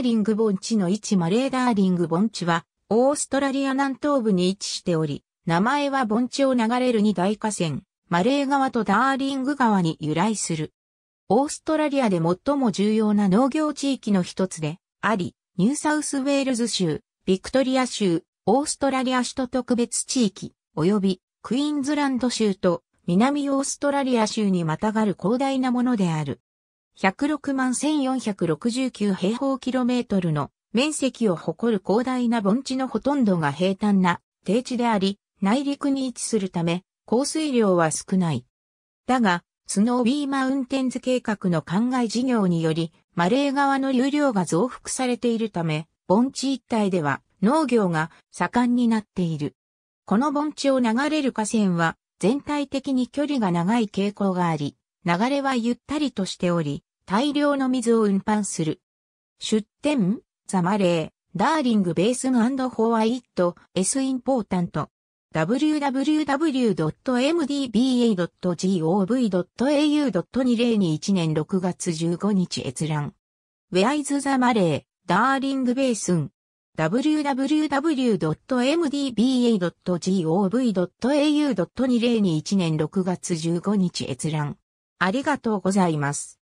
ーリング盆地の位置マレーダーリング盆地は、オーストラリア南東部に位置しており、名前は盆地を流れる二大河川、マレー川とダーリング川に由来する。オーストラリアで最も重要な農業地域の一つで、あり、ニューサウスウェールズ州、ビクトリア州、オーストラリア首都特別地域、及びクイーンズランド州と南オーストラリア州にまたがる広大なものである。106万1469平方キロメートルの面積を誇る広大な盆地のほとんどが平坦な低地であり、内陸に位置するため、降水量は少ない。だが、スノービーマウンテンズ計画の灌漑事業により、マレー川の流量が増幅されているため、盆地一帯では農業が盛んになっている。この盆地を流れる河川は全体的に距離が長い傾向があり、流れはゆったりとしており、大量の水を運搬する。出店、ザマレー、ダーリングベースンホワイト、エスインポータント。www.mdba.gov.au.2021 年6月15日閲覧。Where is the Malay, Darling Basin? www.mdba.gov.au.2021 年6月15日閲覧。ありがとうございます。